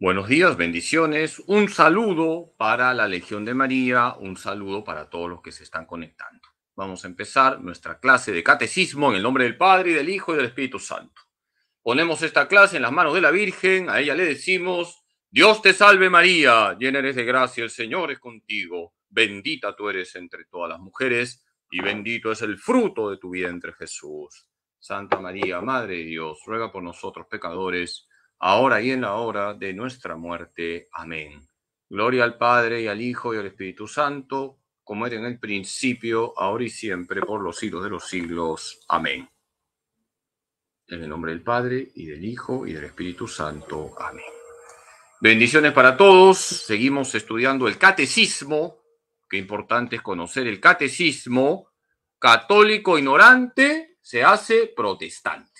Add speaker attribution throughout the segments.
Speaker 1: Buenos días, bendiciones. Un saludo para la Legión de María, un saludo para todos los que se están conectando. Vamos a empezar nuestra clase de catecismo en el nombre del Padre, del Hijo y del Espíritu Santo. Ponemos esta clase en las manos de la Virgen, a ella le decimos, Dios te salve María, llena eres de gracia, el Señor es contigo, bendita tú eres entre todas las mujeres y bendito es el fruto de tu vientre Jesús. Santa María, Madre de Dios, ruega por nosotros pecadores ahora y en la hora de nuestra muerte. Amén. Gloria al Padre y al Hijo y al Espíritu Santo, como era en el principio, ahora y siempre, por los siglos de los siglos. Amén. En el nombre del Padre y del Hijo y del Espíritu Santo. Amén. Bendiciones para todos. Seguimos estudiando el catecismo. Qué importante es conocer el catecismo. Católico ignorante se hace protestante.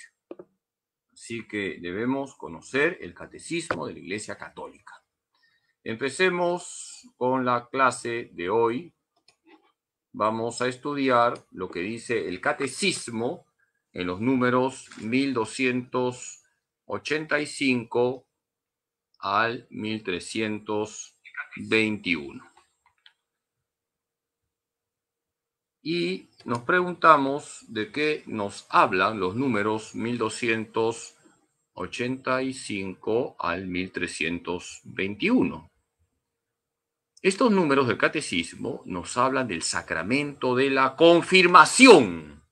Speaker 1: Así que debemos conocer el catecismo de la Iglesia Católica. Empecemos con la clase de hoy. Vamos a estudiar lo que dice el catecismo en los números 1285 al 1321. y nos preguntamos de qué nos hablan los números 1285 al 1321. Estos números del catecismo nos hablan del sacramento de la confirmación.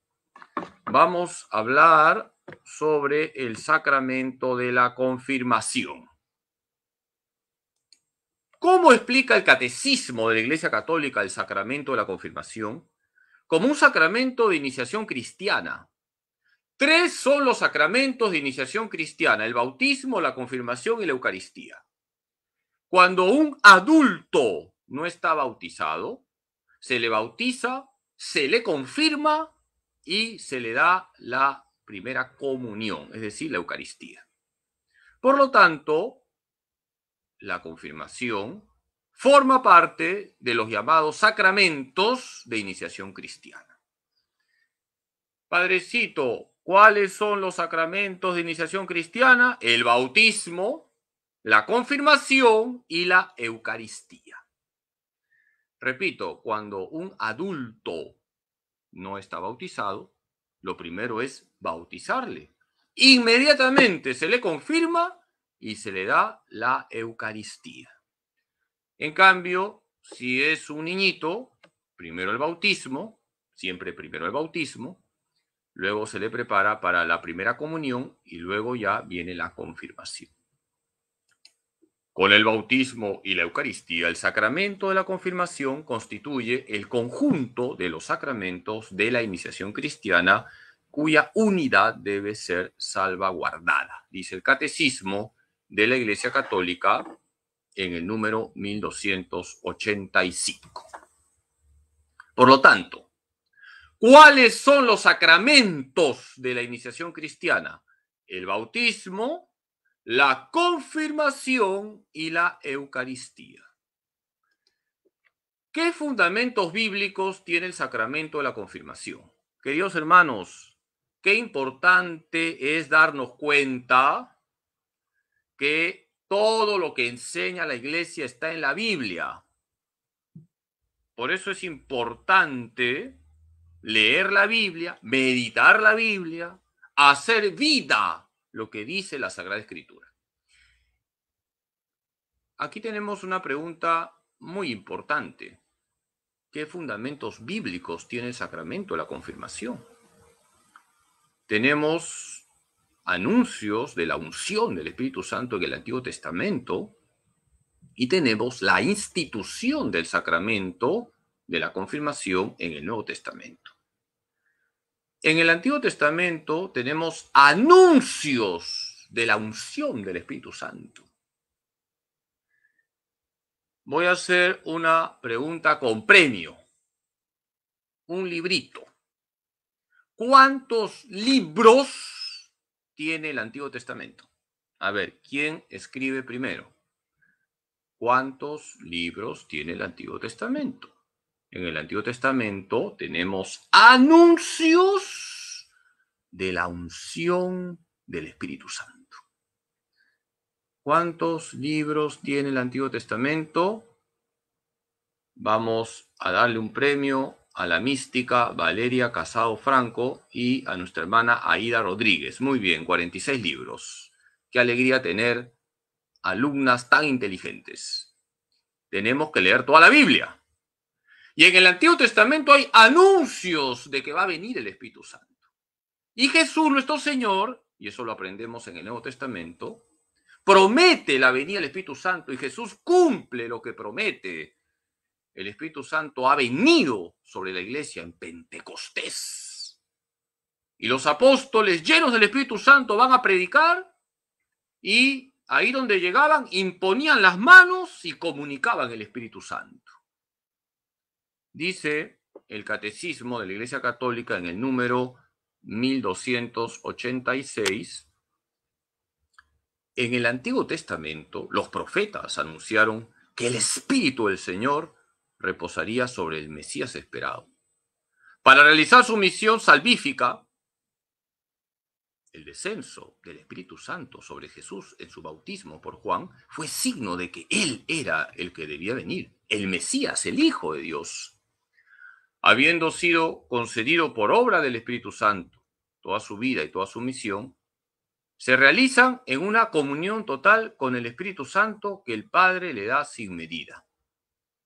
Speaker 1: Vamos a hablar sobre el sacramento de la confirmación. ¿Cómo explica el catecismo de la Iglesia Católica el sacramento de la confirmación? como un sacramento de iniciación cristiana. Tres son los sacramentos de iniciación cristiana, el bautismo, la confirmación y la Eucaristía. Cuando un adulto no está bautizado, se le bautiza, se le confirma y se le da la primera comunión, es decir, la Eucaristía. Por lo tanto, la confirmación forma parte de los llamados sacramentos de iniciación cristiana. Padrecito, ¿cuáles son los sacramentos de iniciación cristiana? El bautismo, la confirmación y la Eucaristía. Repito, cuando un adulto no está bautizado, lo primero es bautizarle. Inmediatamente se le confirma y se le da la Eucaristía. En cambio, si es un niñito, primero el bautismo, siempre primero el bautismo, luego se le prepara para la primera comunión y luego ya viene la confirmación. Con el bautismo y la Eucaristía, el sacramento de la confirmación constituye el conjunto de los sacramentos de la iniciación cristiana cuya unidad debe ser salvaguardada, dice el catecismo de la Iglesia Católica, en el número 1285. Por lo tanto, ¿cuáles son los sacramentos de la iniciación cristiana? El bautismo, la confirmación y la Eucaristía. ¿Qué fundamentos bíblicos tiene el sacramento de la confirmación? Queridos hermanos, qué importante es darnos cuenta que todo lo que enseña la iglesia está en la Biblia. Por eso es importante leer la Biblia, meditar la Biblia, hacer vida lo que dice la Sagrada Escritura. Aquí tenemos una pregunta muy importante. ¿Qué fundamentos bíblicos tiene el sacramento de la confirmación? Tenemos anuncios de la unción del Espíritu Santo en el Antiguo Testamento y tenemos la institución del sacramento de la confirmación en el Nuevo Testamento. En el Antiguo Testamento tenemos anuncios de la unción del Espíritu Santo. Voy a hacer una pregunta con premio, un librito. ¿Cuántos libros tiene el Antiguo Testamento? A ver, ¿quién escribe primero? ¿Cuántos libros tiene el Antiguo Testamento? En el Antiguo Testamento tenemos anuncios de la unción del Espíritu Santo. ¿Cuántos libros tiene el Antiguo Testamento? Vamos a darle un premio a la mística Valeria Casado Franco y a nuestra hermana Aida Rodríguez. Muy bien, 46 libros. Qué alegría tener alumnas tan inteligentes. Tenemos que leer toda la Biblia. Y en el Antiguo Testamento hay anuncios de que va a venir el Espíritu Santo. Y Jesús, nuestro Señor, y eso lo aprendemos en el Nuevo Testamento, promete la venida del Espíritu Santo y Jesús cumple lo que promete el Espíritu Santo ha venido sobre la iglesia en Pentecostés. Y los apóstoles llenos del Espíritu Santo van a predicar y ahí donde llegaban imponían las manos y comunicaban el Espíritu Santo. Dice el Catecismo de la Iglesia Católica en el número 1286. En el Antiguo Testamento, los profetas anunciaron que el Espíritu del Señor reposaría sobre el Mesías esperado. Para realizar su misión salvífica, el descenso del Espíritu Santo sobre Jesús en su bautismo por Juan fue signo de que Él era el que debía venir, el Mesías, el Hijo de Dios. Habiendo sido concedido por obra del Espíritu Santo toda su vida y toda su misión, se realizan en una comunión total con el Espíritu Santo que el Padre le da sin medida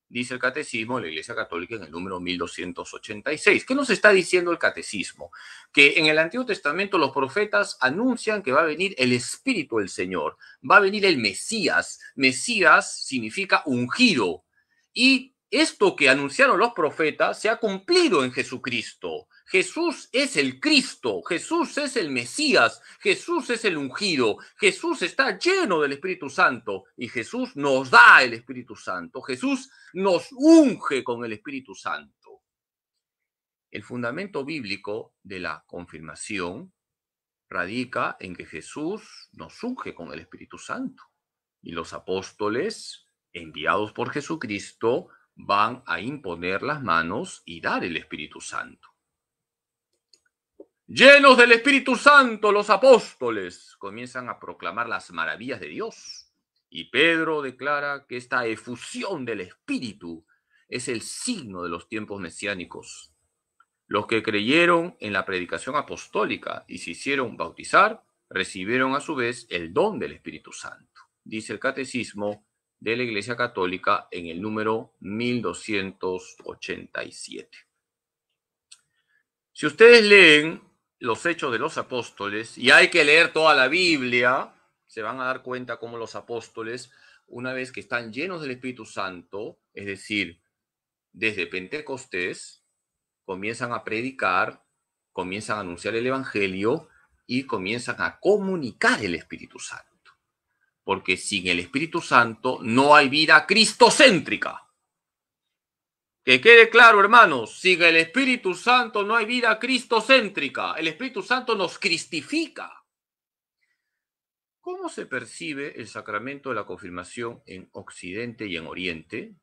Speaker 1: dice el catecismo de la Iglesia Católica en el número 1286. ¿Qué nos está diciendo el catecismo? Que en el Antiguo Testamento los profetas anuncian que va a venir el Espíritu del Señor, va a venir el Mesías. Mesías significa ungido. Y esto que anunciaron los profetas se ha cumplido en Jesucristo. Jesús es el Cristo, Jesús es el Mesías, Jesús es el ungido, Jesús está lleno del Espíritu Santo y Jesús nos da el Espíritu Santo, Jesús nos unge con el Espíritu Santo. El fundamento bíblico de la confirmación radica en que Jesús nos unge con el Espíritu Santo y los apóstoles enviados por Jesucristo van a imponer las manos y dar el Espíritu Santo. Llenos del Espíritu Santo, los apóstoles comienzan a proclamar las maravillas de Dios. Y Pedro declara que esta efusión del Espíritu es el signo de los tiempos mesiánicos. Los que creyeron en la predicación apostólica y se hicieron bautizar, recibieron a su vez el don del Espíritu Santo, dice el Catecismo de la Iglesia Católica en el número 1287. Si ustedes leen los hechos de los apóstoles, y hay que leer toda la Biblia, se van a dar cuenta cómo los apóstoles, una vez que están llenos del Espíritu Santo, es decir, desde Pentecostés, comienzan a predicar, comienzan a anunciar el Evangelio y comienzan a comunicar el Espíritu Santo. Porque sin el Espíritu Santo no hay vida cristocéntrica. Que quede claro, hermanos, sin el Espíritu Santo no hay vida cristocéntrica. El Espíritu Santo nos cristifica. ¿Cómo se percibe el sacramento de la confirmación en Occidente y en Oriente?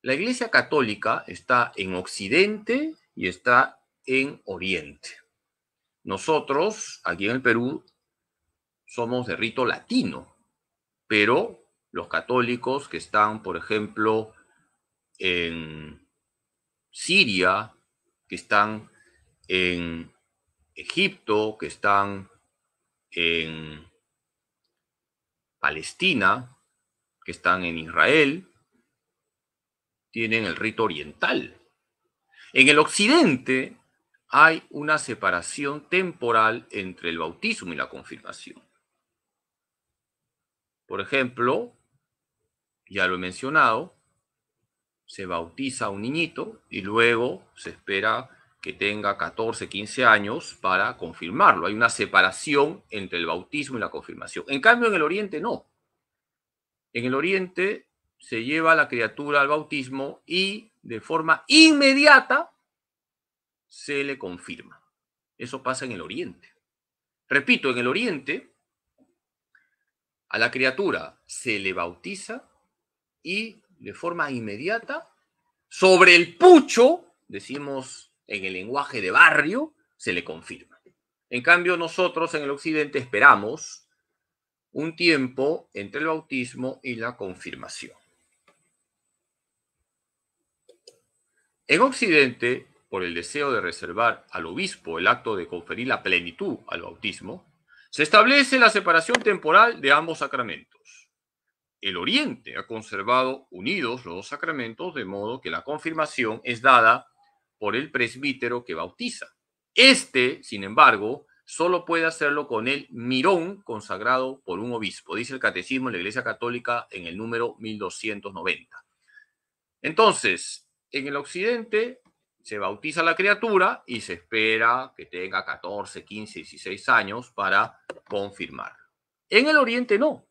Speaker 1: La Iglesia Católica está en Occidente y está en Oriente. Nosotros, aquí en el Perú, somos de rito latino, pero los católicos que están, por ejemplo, en Siria, que están en Egipto, que están en Palestina, que están en Israel, tienen el rito oriental. En el occidente hay una separación temporal entre el bautismo y la confirmación. Por ejemplo, ya lo he mencionado, se bautiza a un niñito y luego se espera que tenga 14, 15 años para confirmarlo. Hay una separación entre el bautismo y la confirmación. En cambio, en el Oriente no. En el Oriente se lleva a la criatura al bautismo y de forma inmediata se le confirma. Eso pasa en el Oriente. Repito, en el Oriente a la criatura se le bautiza y de forma inmediata sobre el pucho, decimos en el lenguaje de barrio, se le confirma. En cambio, nosotros en el occidente esperamos un tiempo entre el bautismo y la confirmación. En Occidente, por el deseo de reservar al obispo el acto de conferir la plenitud al bautismo, se establece la separación temporal de ambos sacramentos el Oriente ha conservado unidos los sacramentos, de modo que la confirmación es dada por el presbítero que bautiza. Este, sin embargo, solo puede hacerlo con el mirón consagrado por un obispo, dice el Catecismo de la Iglesia Católica en el número 1290. Entonces, en el Occidente se bautiza la criatura y se espera que tenga 14, 15, 16 años para confirmar. En el Oriente no,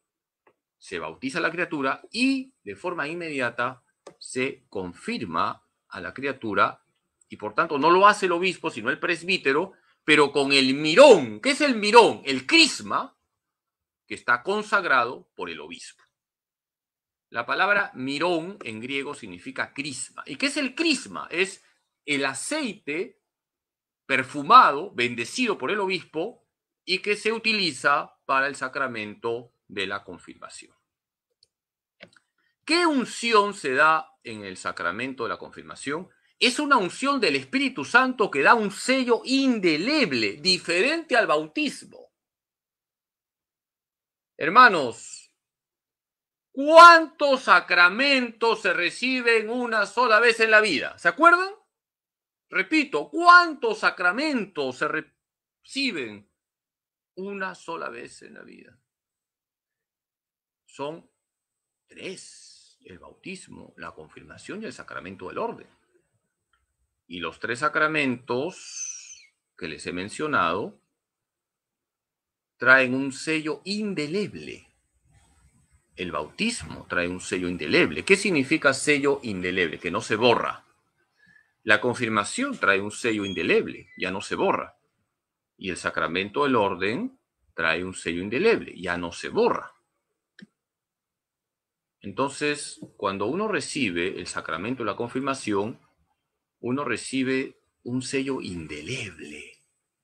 Speaker 1: se bautiza la criatura y de forma inmediata se confirma a la criatura y por tanto no lo hace el obispo, sino el presbítero, pero con el mirón. ¿Qué es el mirón? El crisma que está consagrado por el obispo. La palabra mirón en griego significa crisma. ¿Y qué es el crisma? Es el aceite perfumado, bendecido por el obispo y que se utiliza para el sacramento de la confirmación. ¿Qué unción se da en el sacramento de la confirmación? Es una unción del Espíritu Santo que da un sello indeleble, diferente al bautismo. Hermanos, ¿cuántos sacramentos se reciben una sola vez en la vida? ¿Se acuerdan? Repito, ¿cuántos sacramentos se reciben una sola vez en la vida? son tres, el bautismo, la confirmación y el sacramento del orden. Y los tres sacramentos que les he mencionado traen un sello indeleble. El bautismo trae un sello indeleble. ¿Qué significa sello indeleble? Que no se borra. La confirmación trae un sello indeleble, ya no se borra. Y el sacramento del orden trae un sello indeleble, ya no se borra. Entonces, cuando uno recibe el sacramento de la confirmación, uno recibe un sello indeleble,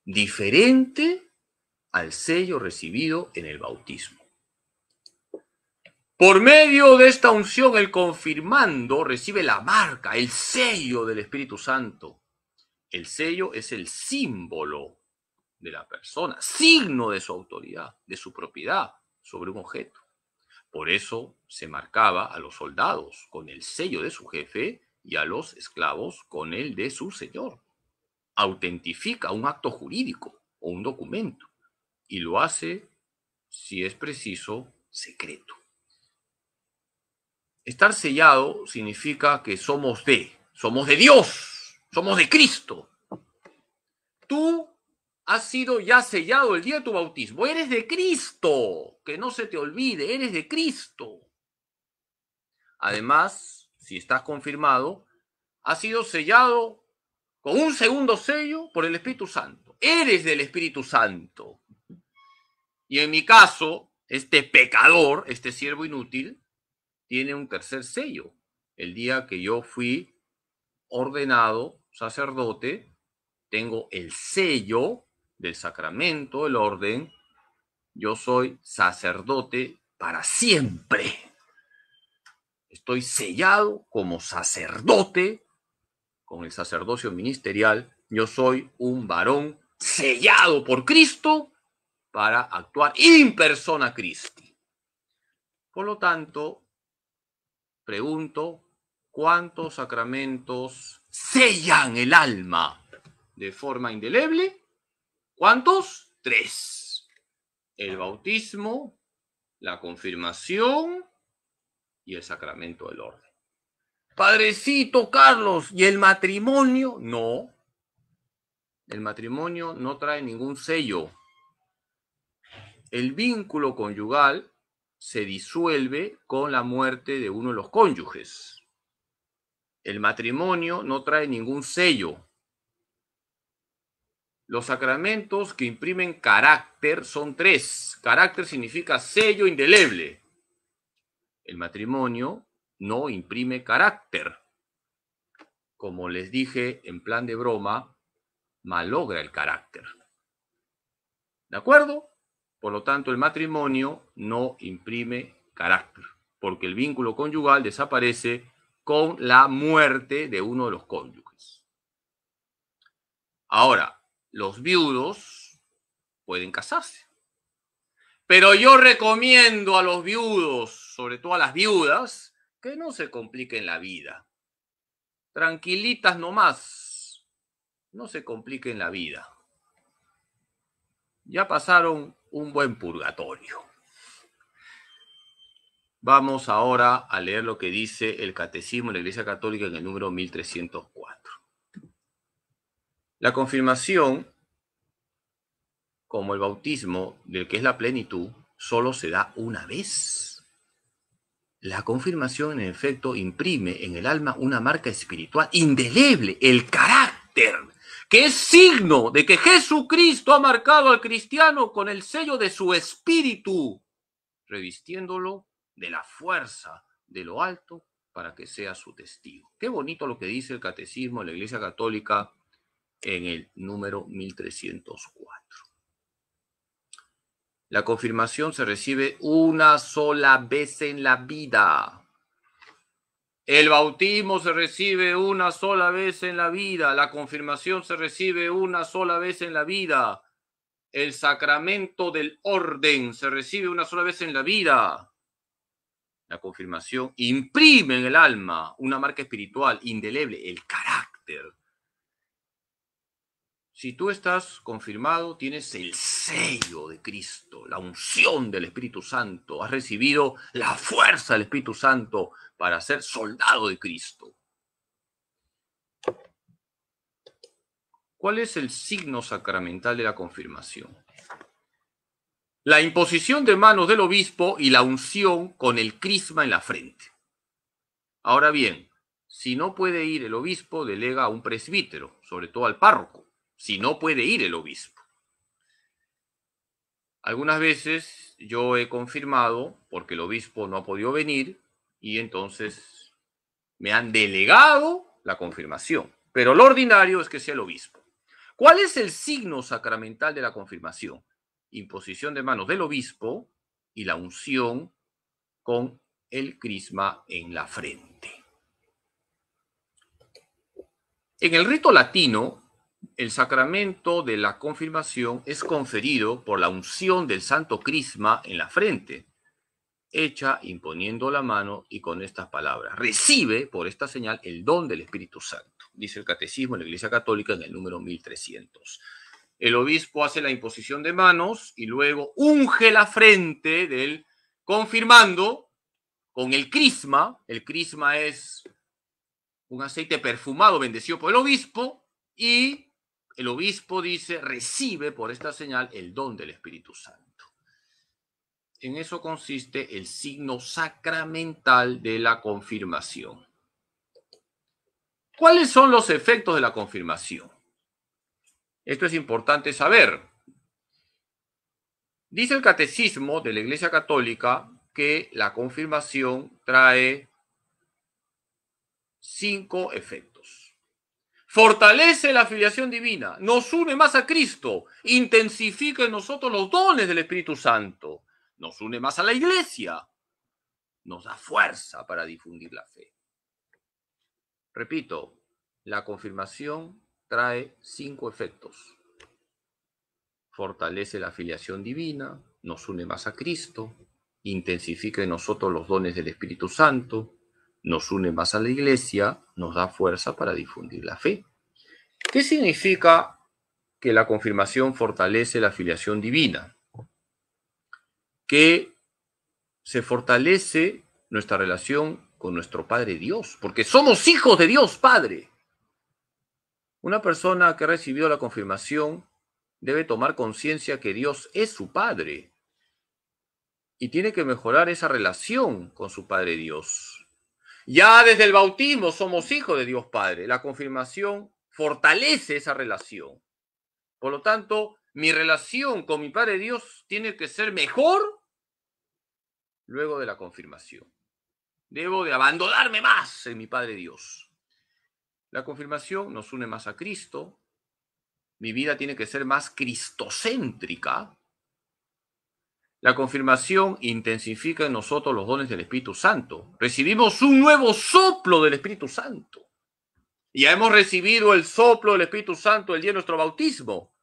Speaker 1: diferente al sello recibido en el bautismo. Por medio de esta unción, el confirmando recibe la marca, el sello del Espíritu Santo. El sello es el símbolo de la persona, signo de su autoridad, de su propiedad sobre un objeto. Por eso se marcaba a los soldados con el sello de su jefe y a los esclavos con el de su señor. Autentifica un acto jurídico o un documento y lo hace, si es preciso, secreto. Estar sellado significa que somos de, somos de Dios, somos de Cristo. Tú has sido ya sellado el día de tu bautismo. Eres de Cristo, que no se te olvide, eres de Cristo. Además, si estás confirmado, has sido sellado con un segundo sello por el Espíritu Santo. Eres del Espíritu Santo. Y en mi caso, este pecador, este siervo inútil, tiene un tercer sello. El día que yo fui ordenado sacerdote, tengo el sello del sacramento, el orden, yo soy sacerdote para siempre. Estoy sellado como sacerdote con el sacerdocio ministerial. Yo soy un varón sellado por Cristo para actuar en persona Christi. Por lo tanto, pregunto, ¿cuántos sacramentos sellan el alma de forma indeleble? ¿Cuántos? Tres. El bautismo, la confirmación y el sacramento del orden. Padrecito Carlos, ¿y el matrimonio? No. El matrimonio no trae ningún sello. El vínculo conyugal se disuelve con la muerte de uno de los cónyuges. El matrimonio no trae ningún sello. Los sacramentos que imprimen carácter son tres. Carácter significa sello indeleble. El matrimonio no imprime carácter. Como les dije en plan de broma, malogra el carácter. ¿De acuerdo? Por lo tanto, el matrimonio no imprime carácter, porque el vínculo conyugal desaparece con la muerte de uno de los cónyuges. Ahora, los viudos pueden casarse. Pero yo recomiendo a los viudos, sobre todo a las viudas, que no se compliquen la vida. Tranquilitas nomás, no se compliquen la vida. Ya pasaron un buen purgatorio. Vamos ahora a leer lo que dice el Catecismo de la Iglesia Católica en el número 1304. La confirmación, como el bautismo del que es la plenitud, solo se da una vez. La confirmación, en efecto, imprime en el alma una marca espiritual indeleble, el carácter, que es signo de que Jesucristo ha marcado al cristiano con el sello de su espíritu, revistiéndolo de la fuerza de lo alto para que sea su testigo. Qué bonito lo que dice el catecismo de la Iglesia Católica en el número 1304. La confirmación se recibe una sola vez en la vida. El bautismo se recibe una sola vez en la vida, la confirmación se recibe una sola vez en la vida, el sacramento del orden se recibe una sola vez en la vida. La confirmación imprime en el alma una marca espiritual indeleble, el carácter si tú estás confirmado, tienes el sello de Cristo, la unción del Espíritu Santo, has recibido la fuerza del Espíritu Santo para ser soldado de Cristo. ¿Cuál es el signo sacramental de la confirmación? La imposición de manos del obispo y la unción con el crisma en la frente. Ahora bien, si no puede ir el obispo, delega a un presbítero, sobre todo al párroco si no puede ir el obispo. Algunas veces yo he confirmado, porque el obispo no ha podido venir, y entonces me han delegado la confirmación. Pero lo ordinario es que sea el obispo. ¿Cuál es el signo sacramental de la confirmación? Imposición de manos del obispo y la unción con el crisma en la frente. En el rito latino, el sacramento de la confirmación es conferido por la unción del santo crisma en la frente, hecha imponiendo la mano y con estas palabras. Recibe por esta señal el don del Espíritu Santo, dice el Catecismo de la Iglesia Católica en el número 1300. El obispo hace la imposición de manos y luego unge la frente del confirmando con el crisma. El crisma es un aceite perfumado bendecido por el obispo y el obispo dice, recibe por esta señal el don del Espíritu Santo. En eso consiste el signo sacramental de la confirmación. ¿Cuáles son los efectos de la confirmación? Esto es importante saber. Dice el catecismo de la Iglesia Católica que la confirmación trae cinco efectos fortalece la afiliación divina, nos une más a Cristo, intensifica en nosotros los dones del Espíritu Santo, nos une más a la iglesia, nos da fuerza para difundir la fe. Repito, la confirmación trae cinco efectos. Fortalece la afiliación divina, nos une más a Cristo, intensifica en nosotros los dones del Espíritu Santo, nos une más a la iglesia, nos da fuerza para difundir la fe. ¿Qué significa que la confirmación fortalece la filiación divina? Que se fortalece nuestra relación con nuestro Padre Dios, porque somos hijos de Dios Padre. Una persona que recibió la confirmación debe tomar conciencia que Dios es su Padre y tiene que mejorar esa relación con su Padre Dios ya desde el bautismo somos hijos de Dios Padre. La confirmación fortalece esa relación. Por lo tanto, mi relación con mi Padre Dios tiene que ser mejor luego de la confirmación. Debo de abandonarme más en mi Padre Dios. La confirmación nos une más a Cristo. Mi vida tiene que ser más cristocéntrica. La confirmación intensifica en nosotros los dones del Espíritu Santo. Recibimos un nuevo soplo del Espíritu Santo. Ya hemos recibido el soplo del Espíritu Santo el día de nuestro bautismo.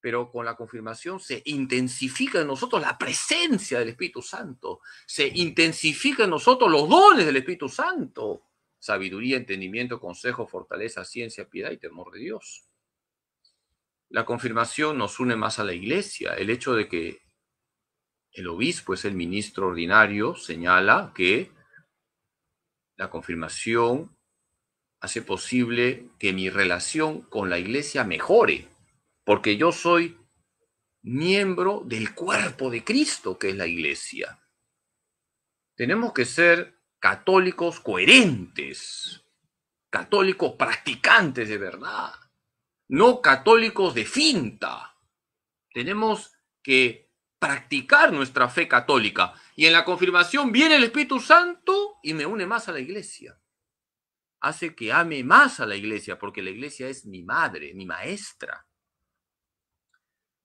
Speaker 1: Pero con la confirmación se intensifica en nosotros la presencia del Espíritu Santo. Se intensifica en nosotros los dones del Espíritu Santo. Sabiduría, entendimiento, consejo, fortaleza, ciencia, piedad y temor de Dios. La confirmación nos une más a la iglesia. El hecho de que el obispo es el ministro ordinario, señala que la confirmación hace posible que mi relación con la iglesia mejore, porque yo soy miembro del cuerpo de Cristo, que es la iglesia. Tenemos que ser católicos coherentes, católicos practicantes de verdad, no católicos de finta. Tenemos que practicar nuestra fe católica. Y en la confirmación viene el Espíritu Santo y me une más a la iglesia. Hace que ame más a la iglesia, porque la iglesia es mi madre, mi maestra.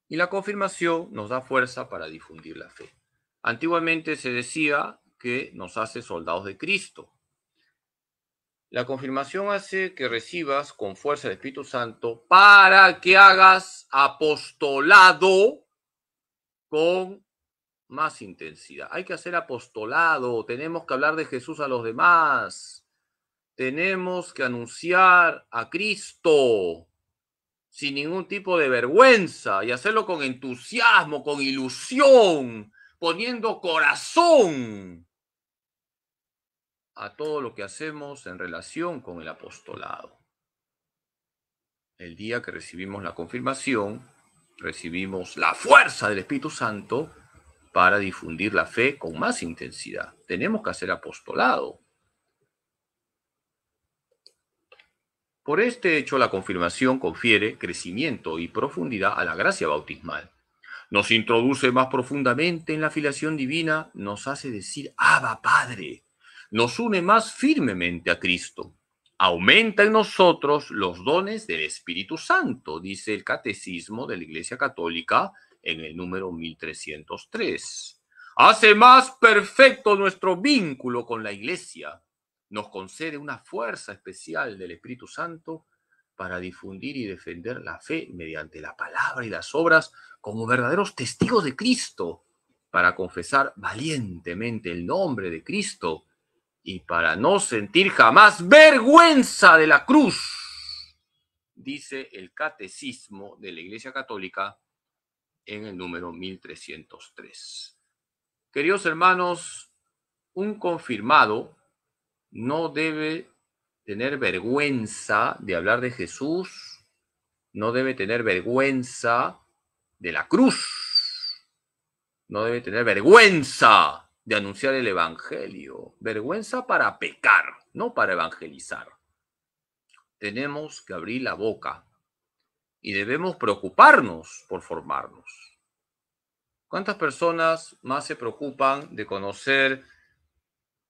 Speaker 1: Y la confirmación nos da fuerza para difundir la fe. Antiguamente se decía que nos hace soldados de Cristo. La confirmación hace que recibas con fuerza el Espíritu Santo para que hagas apostolado con más intensidad. Hay que hacer apostolado, tenemos que hablar de Jesús a los demás, tenemos que anunciar a Cristo sin ningún tipo de vergüenza y hacerlo con entusiasmo, con ilusión, poniendo corazón a todo lo que hacemos en relación con el apostolado. El día que recibimos la confirmación, recibimos la fuerza del Espíritu Santo para difundir la fe con más intensidad. Tenemos que hacer apostolado. Por este hecho, la confirmación confiere crecimiento y profundidad a la gracia bautismal. Nos introduce más profundamente en la filiación divina, nos hace decir, Abba Padre, nos une más firmemente a Cristo aumenta en nosotros los dones del Espíritu Santo, dice el Catecismo de la Iglesia Católica en el número 1303. Hace más perfecto nuestro vínculo con la Iglesia, nos concede una fuerza especial del Espíritu Santo para difundir y defender la fe mediante la palabra y las obras como verdaderos testigos de Cristo, para confesar valientemente el nombre de Cristo y para no sentir jamás vergüenza de la cruz, dice el catecismo de la Iglesia Católica en el número 1303. Queridos hermanos, un confirmado no debe tener vergüenza de hablar de Jesús, no debe tener vergüenza de la cruz, no debe tener vergüenza de anunciar el Evangelio, vergüenza para pecar, no para evangelizar. Tenemos que abrir la boca y debemos preocuparnos por formarnos. ¿Cuántas personas más se preocupan de conocer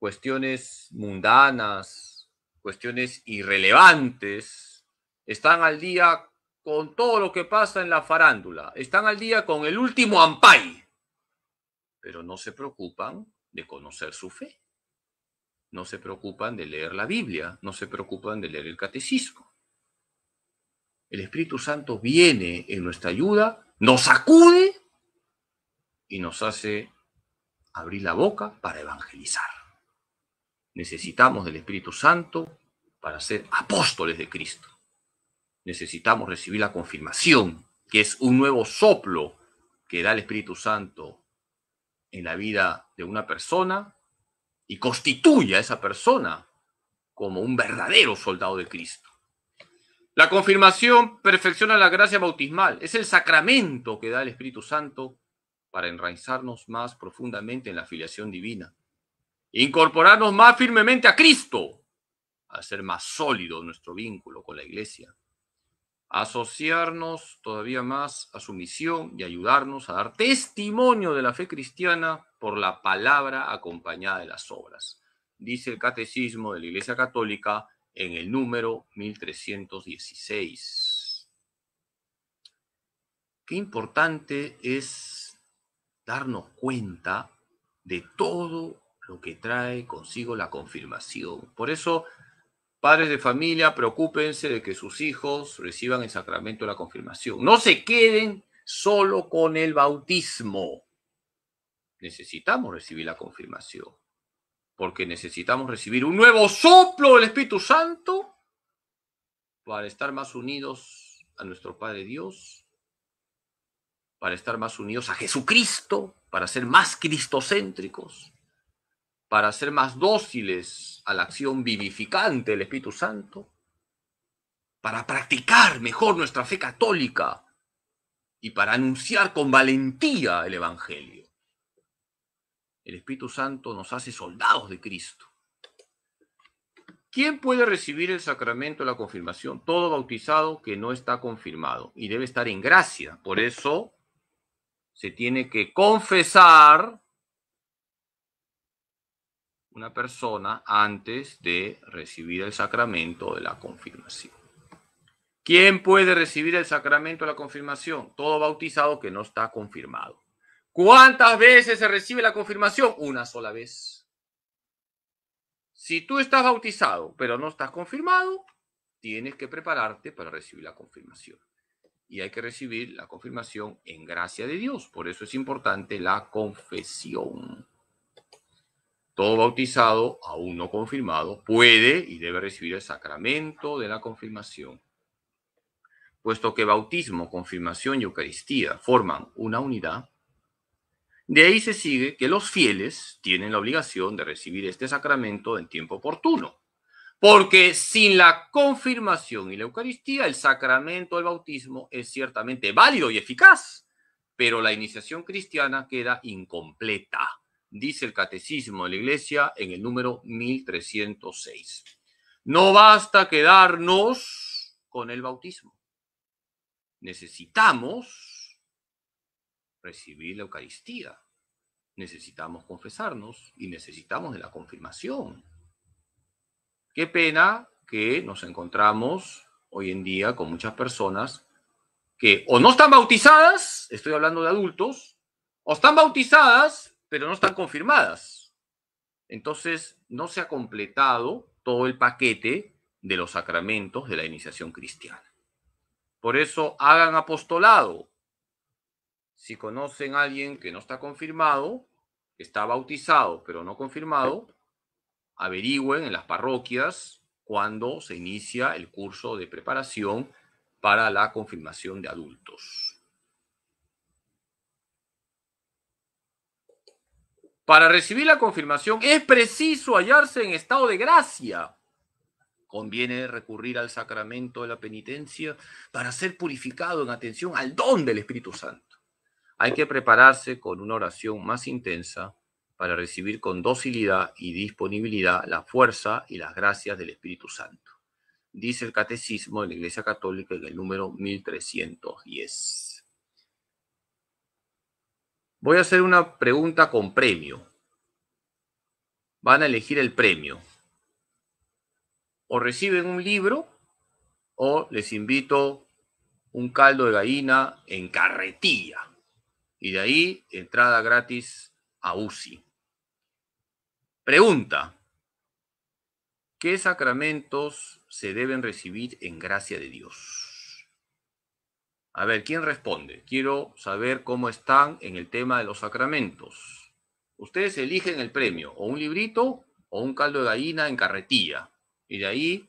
Speaker 1: cuestiones mundanas, cuestiones irrelevantes? Están al día con todo lo que pasa en la farándula, están al día con el último ampay pero no se preocupan de conocer su fe. No se preocupan de leer la Biblia, no se preocupan de leer el catecismo. El Espíritu Santo viene en nuestra ayuda, nos acude y nos hace abrir la boca para evangelizar. Necesitamos del Espíritu Santo para ser apóstoles de Cristo. Necesitamos recibir la confirmación, que es un nuevo soplo que da el Espíritu Santo en la vida de una persona y constituye a esa persona como un verdadero soldado de Cristo. La confirmación perfecciona la gracia bautismal, es el sacramento que da el Espíritu Santo para enraizarnos más profundamente en la filiación divina, incorporarnos más firmemente a Cristo, hacer más sólido nuestro vínculo con la iglesia asociarnos todavía más a su misión y ayudarnos a dar testimonio de la fe cristiana por la palabra acompañada de las obras, dice el Catecismo de la Iglesia Católica en el número 1316. Qué importante es darnos cuenta de todo lo que trae consigo la confirmación. Por eso Padres de familia, preocúpense de que sus hijos reciban el sacramento de la confirmación. No se queden solo con el bautismo. Necesitamos recibir la confirmación, porque necesitamos recibir un nuevo soplo del Espíritu Santo para estar más unidos a nuestro Padre Dios, para estar más unidos a Jesucristo, para ser más cristocéntricos para ser más dóciles a la acción vivificante del Espíritu Santo, para practicar mejor nuestra fe católica y para anunciar con valentía el Evangelio. El Espíritu Santo nos hace soldados de Cristo. ¿Quién puede recibir el sacramento de la confirmación? Todo bautizado que no está confirmado y debe estar en gracia. Por eso se tiene que confesar una persona antes de recibir el sacramento de la confirmación. ¿Quién puede recibir el sacramento de la confirmación? Todo bautizado que no está confirmado. ¿Cuántas veces se recibe la confirmación? Una sola vez. Si tú estás bautizado pero no estás confirmado, tienes que prepararte para recibir la confirmación. Y hay que recibir la confirmación en gracia de Dios. Por eso es importante la confesión. Todo bautizado, aún no confirmado, puede y debe recibir el sacramento de la confirmación. Puesto que bautismo, confirmación y Eucaristía forman una unidad, de ahí se sigue que los fieles tienen la obligación de recibir este sacramento en tiempo oportuno, porque sin la confirmación y la Eucaristía, el sacramento del bautismo es ciertamente válido y eficaz, pero la iniciación cristiana queda incompleta dice el Catecismo de la Iglesia en el número 1306. No basta quedarnos con el bautismo. Necesitamos recibir la Eucaristía. Necesitamos confesarnos y necesitamos de la confirmación. Qué pena que nos encontramos hoy en día con muchas personas que o no están bautizadas, estoy hablando de adultos, o están bautizadas, pero no están confirmadas. Entonces, no se ha completado todo el paquete de los sacramentos de la iniciación cristiana. Por eso, hagan apostolado. Si conocen a alguien que no está confirmado, está bautizado, pero no confirmado, averigüen en las parroquias cuándo se inicia el curso de preparación para la confirmación de adultos. Para recibir la confirmación es preciso hallarse en estado de gracia. Conviene recurrir al sacramento de la penitencia para ser purificado en atención al don del Espíritu Santo. Hay que prepararse con una oración más intensa para recibir con docilidad y disponibilidad la fuerza y las gracias del Espíritu Santo. Dice el Catecismo de la Iglesia Católica en el número 1310. Voy a hacer una pregunta con premio. Van a elegir el premio. O reciben un libro o les invito un caldo de gallina en carretilla. Y de ahí entrada gratis a UCI. Pregunta. ¿Qué sacramentos se deben recibir en gracia de Dios? A ver, ¿quién responde? Quiero saber cómo están en el tema de los sacramentos. Ustedes eligen el premio, o un librito o un caldo de gallina en carretilla. Y de ahí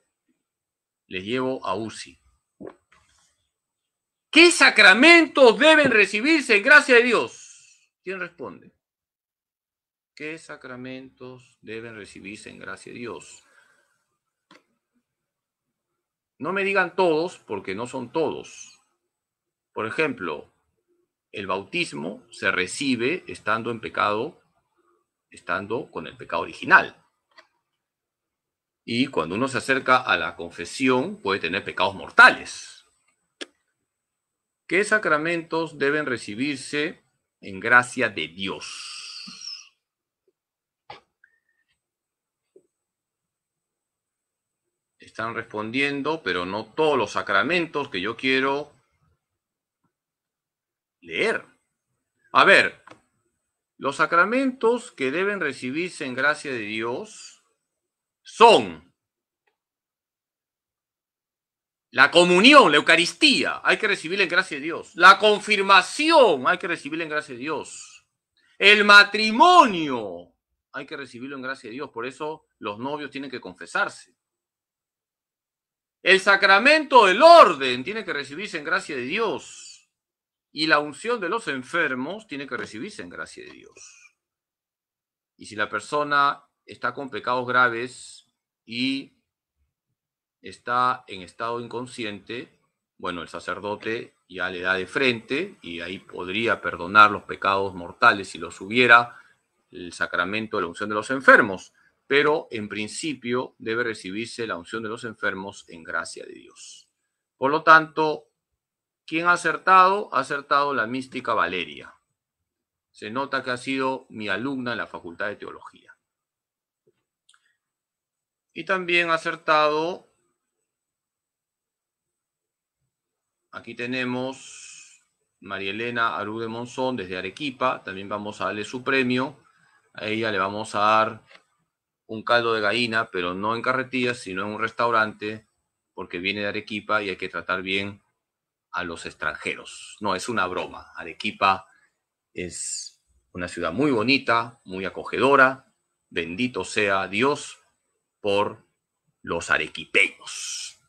Speaker 1: les llevo a UCI. ¿Qué sacramentos deben recibirse en gracia de Dios? ¿Quién responde? ¿Qué sacramentos deben recibirse en gracia de Dios? No me digan todos, porque no son todos. Por ejemplo, el bautismo se recibe estando en pecado, estando con el pecado original. Y cuando uno se acerca a la confesión puede tener pecados mortales. ¿Qué sacramentos deben recibirse en gracia de Dios? Están respondiendo, pero no todos los sacramentos que yo quiero leer. A ver, los sacramentos que deben recibirse en gracia de Dios son la comunión, la Eucaristía, hay que recibirla en gracia de Dios. La confirmación, hay que recibirla en gracia de Dios. El matrimonio, hay que recibirlo en gracia de Dios. Por eso los novios tienen que confesarse. El sacramento del orden tiene que recibirse en gracia de Dios. Y la unción de los enfermos tiene que recibirse en gracia de Dios. Y si la persona está con pecados graves y está en estado inconsciente, bueno, el sacerdote ya le da de frente y ahí podría perdonar los pecados mortales si los hubiera el sacramento de la unción de los enfermos, pero en principio debe recibirse la unción de los enfermos en gracia de Dios. Por lo tanto, ¿Quién ha acertado? Ha acertado la mística Valeria. Se nota que ha sido mi alumna en la Facultad de Teología. Y también ha acertado, aquí tenemos María Elena Arú de Monzón desde Arequipa, también vamos a darle su premio. A ella le vamos a dar un caldo de gallina, pero no en carretillas, sino en un restaurante, porque viene de Arequipa y hay que tratar bien a los extranjeros. No, es una broma. Arequipa es una ciudad muy bonita, muy acogedora. Bendito sea Dios por los arequipeños.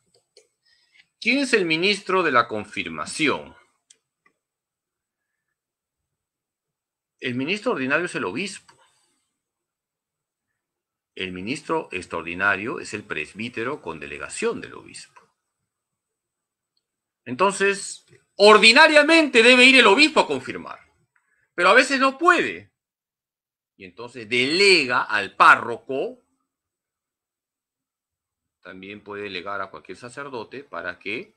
Speaker 1: ¿Quién es el ministro de la confirmación? El ministro ordinario es el obispo. El ministro extraordinario es el presbítero con delegación del obispo. Entonces, ordinariamente debe ir el obispo a confirmar, pero a veces no puede. Y entonces delega al párroco, también puede delegar a cualquier sacerdote para que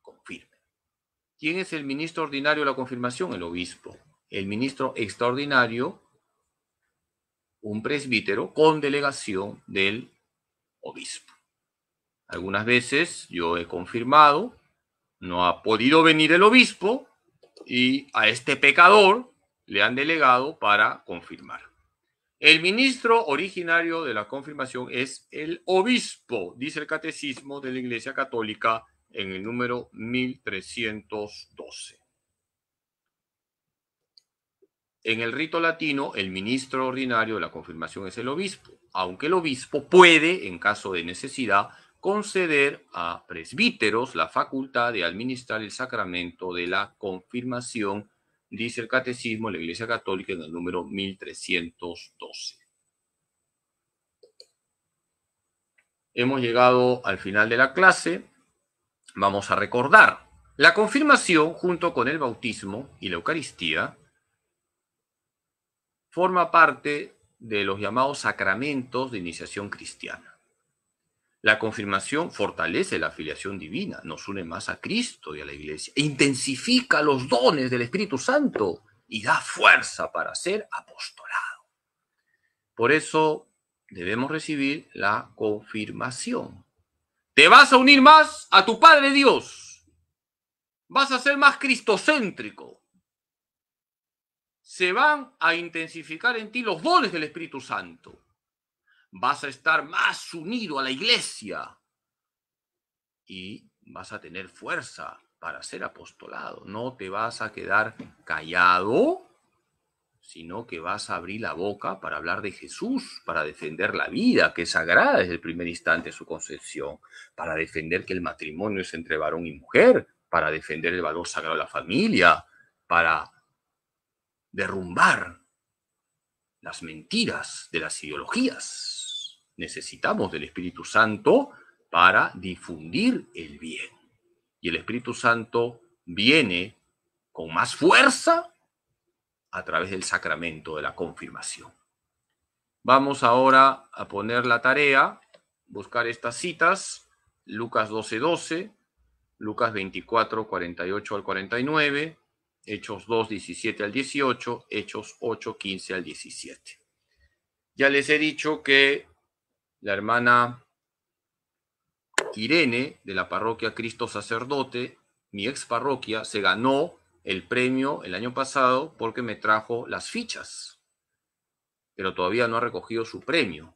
Speaker 1: confirme. ¿Quién es el ministro ordinario de la confirmación? El obispo. El ministro extraordinario, un presbítero con delegación del obispo. Algunas veces yo he confirmado no ha podido venir el obispo y a este pecador le han delegado para confirmar. El ministro originario de la confirmación es el obispo, dice el catecismo de la Iglesia Católica en el número 1312. En el rito latino, el ministro ordinario de la confirmación es el obispo, aunque el obispo puede, en caso de necesidad, conceder a presbíteros la facultad de administrar el sacramento de la confirmación, dice el Catecismo de la Iglesia Católica en el número 1312. Hemos llegado al final de la clase. Vamos a recordar. La confirmación, junto con el bautismo y la Eucaristía, forma parte de los llamados sacramentos de iniciación cristiana. La confirmación fortalece la afiliación divina, nos une más a Cristo y a la iglesia, e intensifica los dones del Espíritu Santo y da fuerza para ser apostolado. Por eso debemos recibir la confirmación. Te vas a unir más a tu Padre Dios. Vas a ser más cristocéntrico. Se van a intensificar en ti los dones del Espíritu Santo vas a estar más unido a la iglesia y vas a tener fuerza para ser apostolado. No te vas a quedar callado, sino que vas a abrir la boca para hablar de Jesús, para defender la vida, que es sagrada desde el primer instante de su concepción, para defender que el matrimonio es entre varón y mujer, para defender el valor sagrado de la familia, para derrumbar las mentiras de las ideologías necesitamos del Espíritu Santo para difundir el bien. Y el Espíritu Santo viene con más fuerza a través del sacramento de la confirmación. Vamos ahora a poner la tarea, buscar estas citas, Lucas 12, 12, Lucas 24, 48 al 49, Hechos 2, 17 al 18, Hechos 8, 15 al 17. Ya les he dicho que la hermana Irene de la parroquia Cristo Sacerdote, mi ex parroquia, se ganó el premio el año pasado porque me trajo las fichas, pero todavía no ha recogido su premio.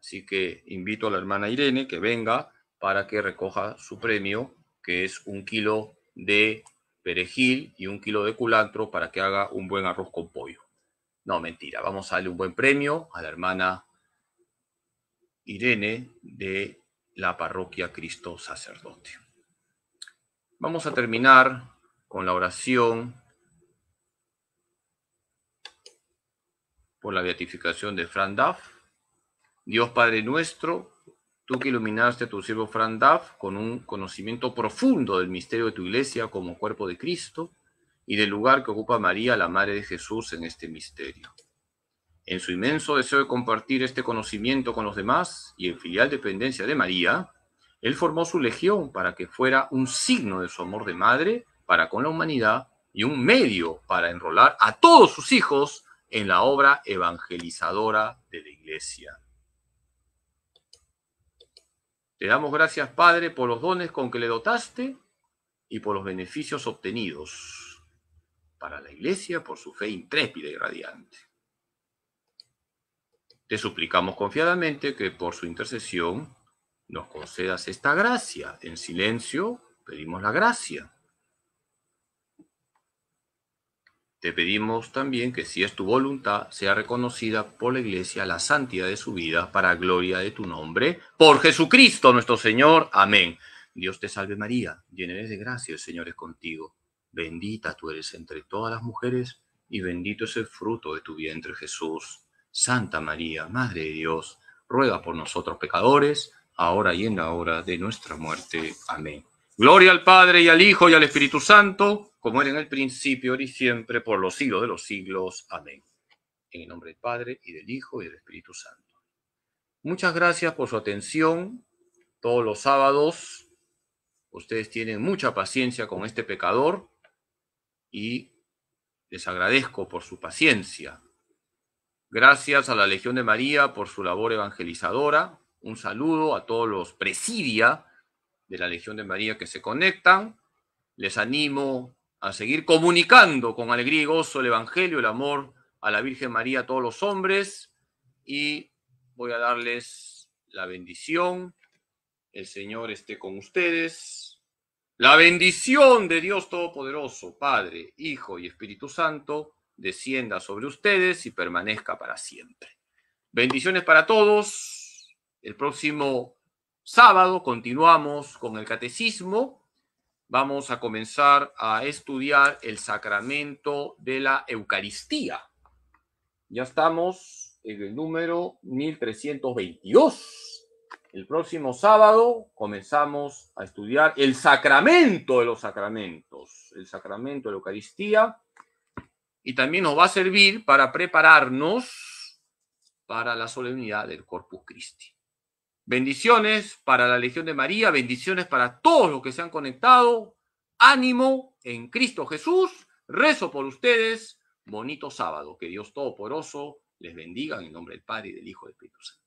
Speaker 1: Así que invito a la hermana Irene que venga para que recoja su premio, que es un kilo de perejil y un kilo de culantro para que haga un buen arroz con pollo. No, mentira, vamos a darle un buen premio a la hermana Irene de la parroquia Cristo Sacerdote. Vamos a terminar con la oración por la beatificación de Fran Duff. Dios Padre nuestro, tú que iluminaste a tu siervo Fran Duff con un conocimiento profundo del misterio de tu iglesia como cuerpo de Cristo y del lugar que ocupa María, la Madre de Jesús, en este misterio en su inmenso deseo de compartir este conocimiento con los demás y en filial dependencia de María, él formó su legión para que fuera un signo de su amor de madre para con la humanidad y un medio para enrolar a todos sus hijos en la obra evangelizadora de la iglesia. Te damos gracias, Padre, por los dones con que le dotaste y por los beneficios obtenidos para la iglesia por su fe intrépida y radiante. Te suplicamos confiadamente que por su intercesión nos concedas esta gracia. En silencio pedimos la gracia. Te pedimos también que si es tu voluntad, sea reconocida por la Iglesia la santidad de su vida para gloria de tu nombre, por Jesucristo nuestro Señor. Amén. Dios te salve María, llena eres de gracia, el Señor es contigo. Bendita tú eres entre todas las mujeres y bendito es el fruto de tu vientre Jesús. Santa María, Madre de Dios, ruega por nosotros pecadores, ahora y en la hora de nuestra muerte. Amén. Gloria al Padre y al Hijo y al Espíritu Santo, como era en el principio, ahora y siempre, por los siglos de los siglos. Amén. En el nombre del Padre y del Hijo y del Espíritu Santo. Muchas gracias por su atención. Todos los sábados ustedes tienen mucha paciencia con este pecador y les agradezco por su paciencia Gracias a la Legión de María por su labor evangelizadora. Un saludo a todos los presidia de la Legión de María que se conectan. Les animo a seguir comunicando con alegría y gozo el Evangelio, el amor a la Virgen María a todos los hombres. Y voy a darles la bendición. El Señor esté con ustedes. La bendición de Dios Todopoderoso, Padre, Hijo y Espíritu Santo descienda sobre ustedes y permanezca para siempre. Bendiciones para todos. El próximo sábado continuamos con el catecismo. Vamos a comenzar a estudiar el sacramento de la Eucaristía. Ya estamos en el número 1322. El próximo sábado comenzamos a estudiar el sacramento de los sacramentos, el sacramento de la Eucaristía y también nos va a servir para prepararnos para la solemnidad del Corpus Christi. Bendiciones para la Legión de María, bendiciones para todos los que se han conectado. Ánimo en Cristo Jesús. Rezo por ustedes. Bonito sábado. Que Dios Todopoderoso les bendiga en el nombre del Padre y del Hijo y del Espíritu Santo.